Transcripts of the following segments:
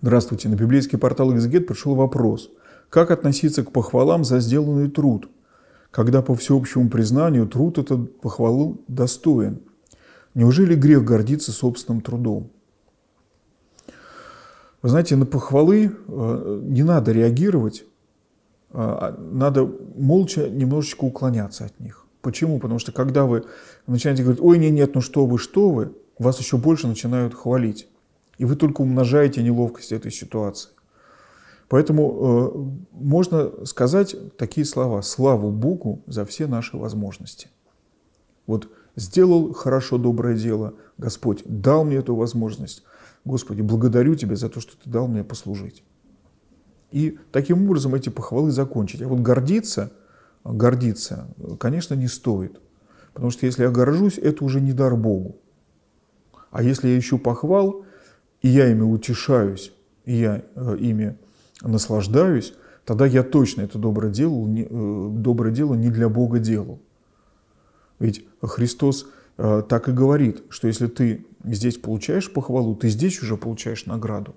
Здравствуйте, на библейский портал Exeget пришел вопрос. Как относиться к похвалам за сделанный труд? Когда по всеобщему признанию труд этот похвалу достоин. Неужели грех гордиться собственным трудом? Вы знаете, на похвалы э, не надо реагировать, а, а, надо молча немножечко уклоняться от них. Почему? Потому что когда вы начинаете говорить, ой, нет, нет, ну что вы, что вы, вас еще больше начинают хвалить. И вы только умножаете неловкость этой ситуации. Поэтому э, можно сказать такие слова. Славу Богу за все наши возможности. Вот сделал хорошо доброе дело, Господь дал мне эту возможность. Господи, благодарю Тебя за то, что Ты дал мне послужить. И таким образом эти похвалы закончить. А вот гордиться, гордиться, конечно, не стоит. Потому что если я горжусь, это уже не дар Богу. А если я ищу похвал – и я ими утешаюсь, и я э, ими наслаждаюсь, тогда я точно это доброе дело, не, э, доброе дело не для Бога делал. Ведь Христос э, так и говорит, что если ты здесь получаешь похвалу, ты здесь уже получаешь награду.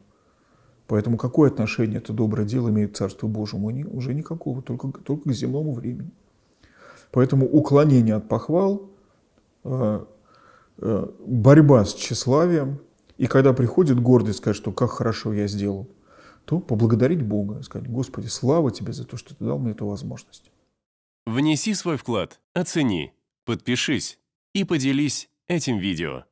Поэтому какое отношение это доброе дело имеет к Царству Божьему? Уже никакого, только, только к земному времени. Поэтому уклонение от похвал, борьба с тщеславием – и когда приходит гордость сказать, что как хорошо я сделал, то поблагодарить Бога, сказать, Господи, слава Тебе за то, что Ты дал мне эту возможность. Внеси свой вклад, оцени, подпишись и поделись этим видео.